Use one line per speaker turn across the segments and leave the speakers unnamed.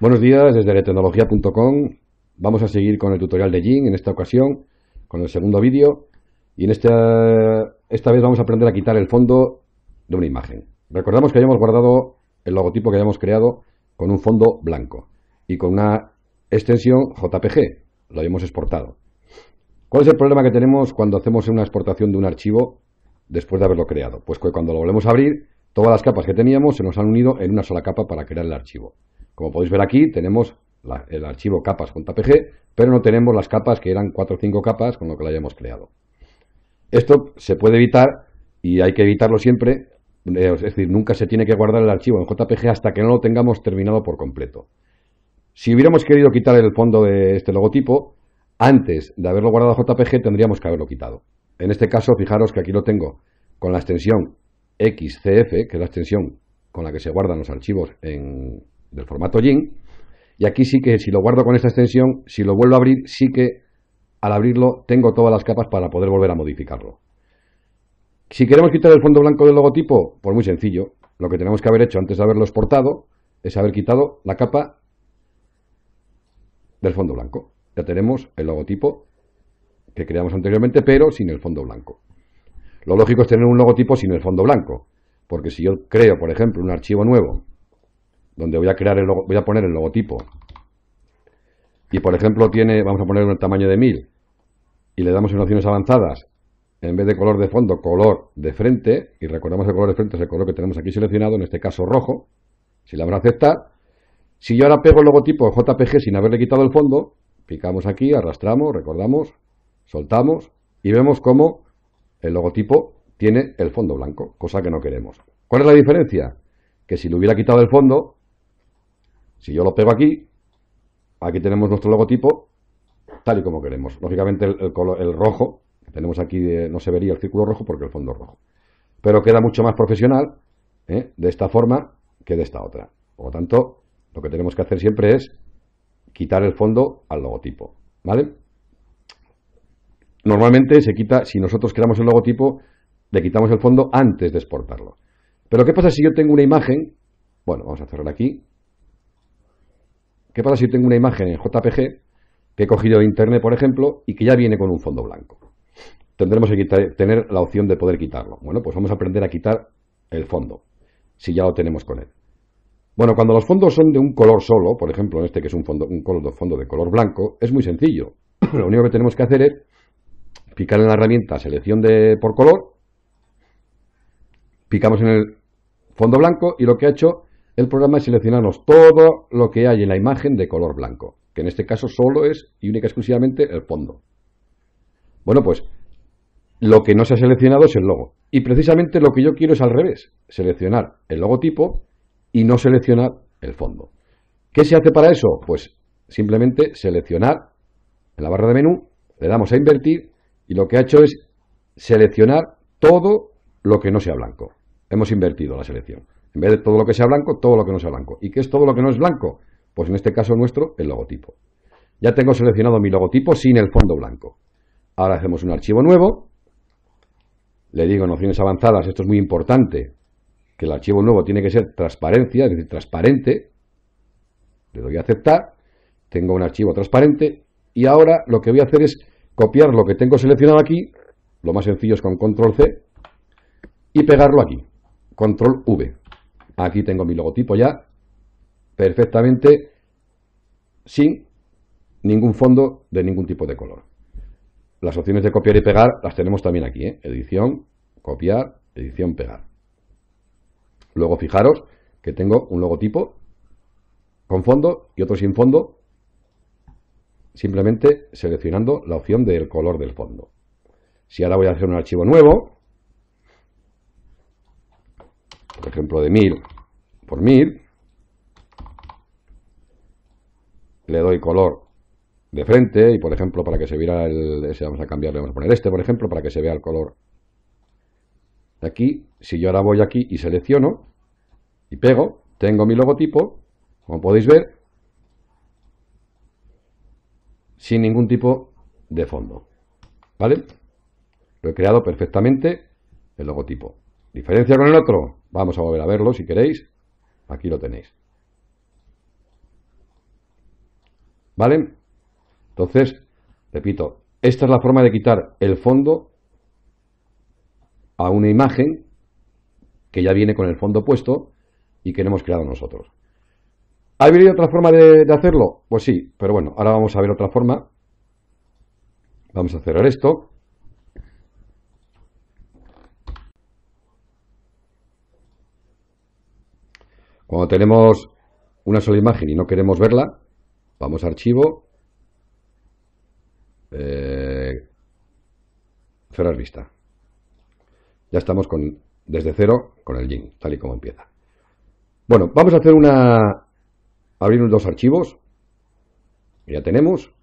Buenos días desde letecnología.com. Vamos a seguir con el tutorial de Jin en esta ocasión, con el segundo vídeo. Y en esta, esta vez vamos a aprender a quitar el fondo de una imagen. Recordamos que hayamos guardado el logotipo que habíamos creado con un fondo blanco y con una extensión JPG. Lo habíamos exportado. ¿Cuál es el problema que tenemos cuando hacemos una exportación de un archivo después de haberlo creado? Pues que cuando lo volvemos a abrir, todas las capas que teníamos se nos han unido en una sola capa para crear el archivo. Como podéis ver aquí, tenemos el archivo capas.pg, pero no tenemos las capas que eran 4 o 5 capas con lo que la hayamos creado. Esto se puede evitar y hay que evitarlo siempre, eh, es decir, nunca se tiene que guardar el archivo en JPG hasta que no lo tengamos terminado por completo. Si hubiéramos querido quitar el fondo de este logotipo, antes de haberlo guardado JPG tendríamos que haberlo quitado. En este caso, fijaros que aquí lo tengo con la extensión XCF, que es la extensión con la que se guardan los archivos en, del formato YIN. Y aquí sí que si lo guardo con esta extensión, si lo vuelvo a abrir, sí que al abrirlo tengo todas las capas para poder volver a modificarlo. Si queremos quitar el fondo blanco del logotipo, pues muy sencillo. Lo que tenemos que haber hecho antes de haberlo exportado es haber quitado la capa del fondo blanco. Ya tenemos el logotipo que creamos anteriormente, pero sin el fondo blanco. Lo lógico es tener un logotipo sin el fondo blanco, porque si yo creo, por ejemplo, un archivo nuevo donde voy a crear voy a poner el logotipo. Y por ejemplo tiene, vamos a poner un tamaño de 1000 y le damos en opciones avanzadas, en vez de color de fondo, color de frente, y recordamos el color de frente es el color que tenemos aquí seleccionado, en este caso rojo, si la van a aceptar, si yo ahora pego el logotipo JPG sin haberle quitado el fondo, picamos aquí, arrastramos, recordamos, soltamos y vemos cómo el logotipo tiene el fondo blanco, cosa que no queremos. ¿Cuál es la diferencia? Que si le hubiera quitado el fondo, si yo lo pego aquí, aquí tenemos nuestro logotipo tal y como queremos. Lógicamente el, color, el rojo, que tenemos aquí, eh, no se vería el círculo rojo porque el fondo es rojo. Pero queda mucho más profesional eh, de esta forma que de esta otra. Por lo tanto, lo que tenemos que hacer siempre es quitar el fondo al logotipo. ¿Vale? Normalmente se quita, si nosotros creamos el logotipo, le quitamos el fondo antes de exportarlo. Pero ¿qué pasa si yo tengo una imagen? Bueno, vamos a cerrar aquí. ¿Qué pasa si tengo una imagen en JPG que he cogido de internet, por ejemplo, y que ya viene con un fondo blanco? Tendremos que tener la opción de poder quitarlo. Bueno, pues vamos a aprender a quitar el fondo, si ya lo tenemos con él. Bueno, cuando los fondos son de un color solo, por ejemplo, este que es un fondo, un color, fondo de color blanco, es muy sencillo. Lo único que tenemos que hacer es picar en la herramienta selección de por color, picamos en el fondo blanco y lo que ha hecho el programa es seleccionarnos todo lo que hay en la imagen de color blanco, que en este caso solo es y única exclusivamente el fondo. Bueno, pues lo que no se ha seleccionado es el logo. Y precisamente lo que yo quiero es al revés, seleccionar el logotipo y no seleccionar el fondo. ¿Qué se hace para eso? Pues simplemente seleccionar en la barra de menú, le damos a invertir y lo que ha hecho es seleccionar todo lo que no sea blanco. Hemos invertido la selección. En vez de todo lo que sea blanco, todo lo que no sea blanco. ¿Y qué es todo lo que no es blanco? Pues en este caso nuestro, el logotipo. Ya tengo seleccionado mi logotipo sin el fondo blanco. Ahora hacemos un archivo nuevo. Le digo nociones opciones avanzadas, esto es muy importante, que el archivo nuevo tiene que ser transparencia, es decir, transparente. Le doy a aceptar. Tengo un archivo transparente. Y ahora lo que voy a hacer es copiar lo que tengo seleccionado aquí. Lo más sencillo es con control C. Y pegarlo aquí. Control V. Aquí tengo mi logotipo ya perfectamente sin ningún fondo de ningún tipo de color. Las opciones de copiar y pegar las tenemos también aquí. ¿eh? Edición, copiar, edición, pegar. Luego fijaros que tengo un logotipo con fondo y otro sin fondo, simplemente seleccionando la opción del color del fondo. Si ahora voy a hacer un archivo nuevo, por ejemplo de 1000 por Le doy color de frente y, por ejemplo, para que se viera el... a cambiar, vamos a poner este, por ejemplo, para que se vea el color de aquí. Si yo ahora voy aquí y selecciono y pego, tengo mi logotipo, como podéis ver, sin ningún tipo de fondo. ¿Vale? Lo he creado perfectamente el logotipo. ¿Diferencia con el otro? Vamos a volver a verlo si queréis. Aquí lo tenéis. ¿Vale? Entonces, repito, esta es la forma de quitar el fondo a una imagen que ya viene con el fondo puesto y que no hemos creado nosotros. ¿Ha habido otra forma de, de hacerlo? Pues sí, pero bueno, ahora vamos a ver otra forma. Vamos a cerrar esto. Cuando tenemos una sola imagen y no queremos verla, vamos a archivo, eh, cerrar vista. Ya estamos desde cero con el Jin, tal y como empieza. Bueno, vamos a hacer una, abrir dos archivos ya tenemos.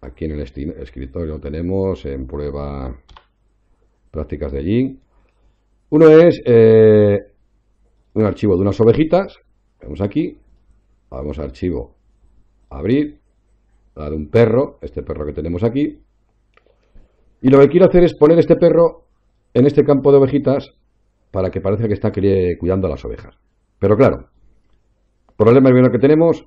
Aquí en el escritorio tenemos en prueba prácticas de Jin. Uno es eh, un archivo de unas ovejitas, vemos aquí, vamos a archivo, abrir, la de un perro, este perro que tenemos aquí, y lo que quiero hacer es poner este perro en este campo de ovejitas para que parezca que está cuidando a las ovejas. Pero claro, problema primero que tenemos,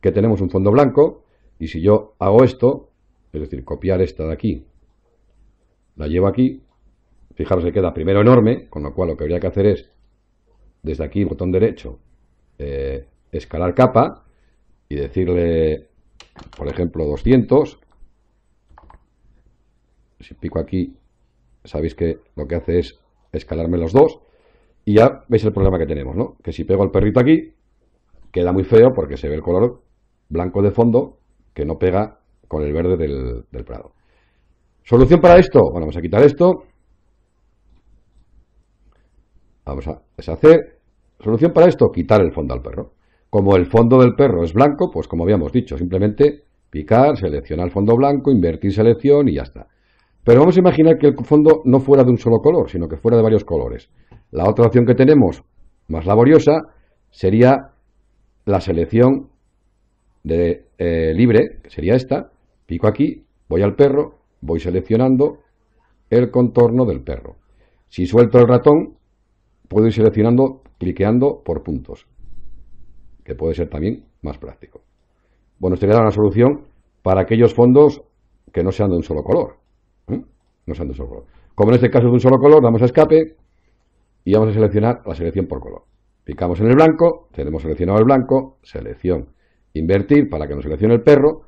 que tenemos un fondo blanco, y si yo hago esto, es decir, copiar esta de aquí, la llevo aquí, fijaros que queda primero enorme, con lo cual lo que habría que hacer es desde aquí, botón derecho, eh, escalar capa y decirle, por ejemplo, 200. Si pico aquí, sabéis que lo que hace es escalarme los dos. Y ya veis el problema que tenemos, ¿no? Que si pego al perrito aquí, queda muy feo porque se ve el color blanco de fondo que no pega con el verde del, del prado. ¿Solución para esto? Bueno, vamos a quitar esto. Vamos a deshacer. Solución para esto, quitar el fondo al perro. Como el fondo del perro es blanco, pues como habíamos dicho, simplemente picar, seleccionar el fondo blanco, invertir selección y ya está. Pero vamos a imaginar que el fondo no fuera de un solo color, sino que fuera de varios colores. La otra opción que tenemos, más laboriosa, sería la selección de eh, libre, que sería esta. Pico aquí, voy al perro, voy seleccionando el contorno del perro. Si suelto el ratón, puedo ir seleccionando, cliqueando por puntos, que puede ser también más práctico. Bueno, le era una solución para aquellos fondos que no sean de un solo color. ¿eh? No sean de un solo color. Como en este caso es de un solo color, damos a escape y vamos a seleccionar la selección por color. Picamos en el blanco, tenemos seleccionado el blanco, selección invertir para que nos seleccione el perro,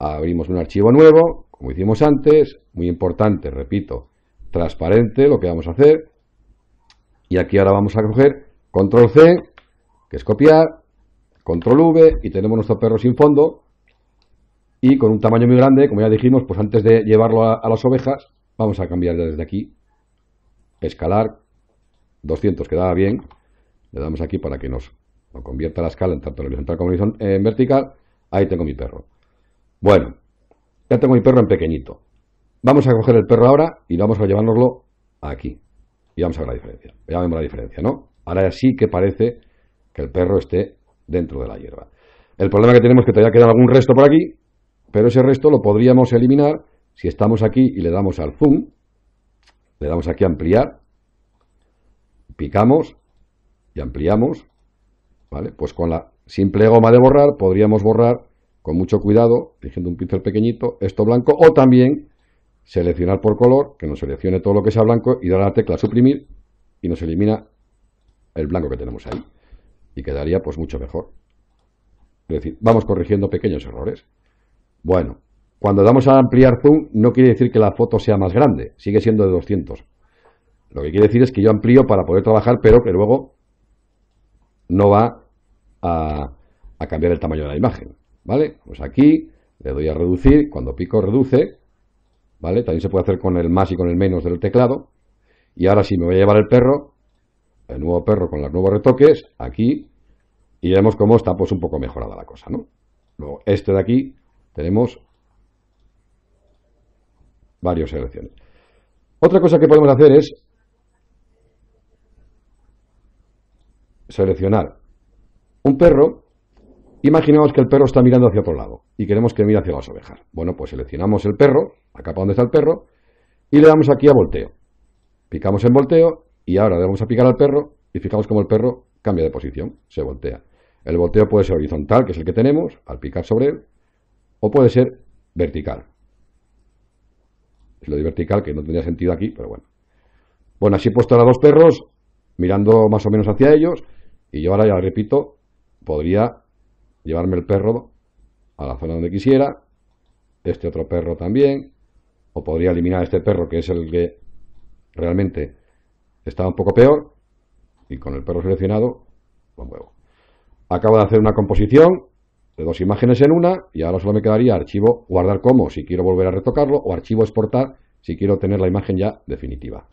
abrimos un archivo nuevo, como hicimos antes, muy importante, repito, transparente lo que vamos a hacer, y aquí ahora vamos a coger control C, que es copiar, control V y tenemos nuestro perro sin fondo y con un tamaño muy grande, como ya dijimos, pues antes de llevarlo a, las ovejas, vamos a cambiar desde aquí, escalar 200 quedaba bien, le damos aquí para que nos lo convierta la escala en tanto horizontal como en vertical, ahí tengo mi perro. Bueno, ya tengo mi perro en pequeñito. Vamos a coger el perro ahora y vamos a llevárnoslo aquí. Y vamos a ver la diferencia. Ya vemos la diferencia, ¿no? Ahora sí que parece que el perro esté dentro de la hierba. El problema que tenemos es que todavía queda algún resto por aquí, pero ese resto lo podríamos eliminar si estamos aquí y le damos al zoom, le damos aquí a ampliar, picamos y ampliamos, ¿vale? Pues con la simple goma de borrar podríamos borrar con mucho cuidado, diciendo un pincel pequeñito, esto blanco, o también seleccionar por color, que nos seleccione todo lo que sea blanco y dar a la tecla suprimir y nos elimina el blanco que tenemos ahí. Y quedaría pues mucho mejor. Es decir, vamos corrigiendo pequeños errores. Bueno, cuando damos a ampliar zoom no quiere decir que la foto sea más grande, sigue siendo de 200. Lo que quiere decir es que yo amplío para poder trabajar, pero que luego no va a, a cambiar el tamaño de la imagen. ¿Vale? Pues aquí le doy a reducir, cuando pico reduce, ¿vale? También se puede hacer con el más y con el menos del teclado. Y ahora sí, me voy a llevar el perro, el nuevo perro con los nuevos retoques, aquí, y vemos cómo está pues un poco mejorada la cosa, ¿no? Luego, este de aquí, tenemos varias selecciones. Otra cosa que podemos hacer es seleccionar un perro Imaginemos que el perro está mirando hacia otro lado y queremos que mire hacia las ovejas. Bueno, pues seleccionamos el perro, acá para donde está el perro, y le damos aquí a volteo. Picamos en volteo y ahora le vamos a picar al perro y fijamos cómo el perro cambia de posición, se voltea. El volteo puede ser horizontal, que es el que tenemos, al picar sobre él, o puede ser vertical. Es lo de vertical, que no tendría sentido aquí, pero bueno. Bueno, así he puesto a dos perros, mirando más o menos hacia ellos, y yo ahora, ya repito, podría llevarme el perro a la zona donde quisiera, este otro perro también, o podría eliminar este perro que es el que realmente está un poco peor, y con el perro seleccionado lo muevo. Acabo de hacer una composición de dos imágenes en una, y ahora solo me quedaría archivo guardar como si quiero volver a retocarlo, o archivo exportar si quiero tener la imagen ya definitiva.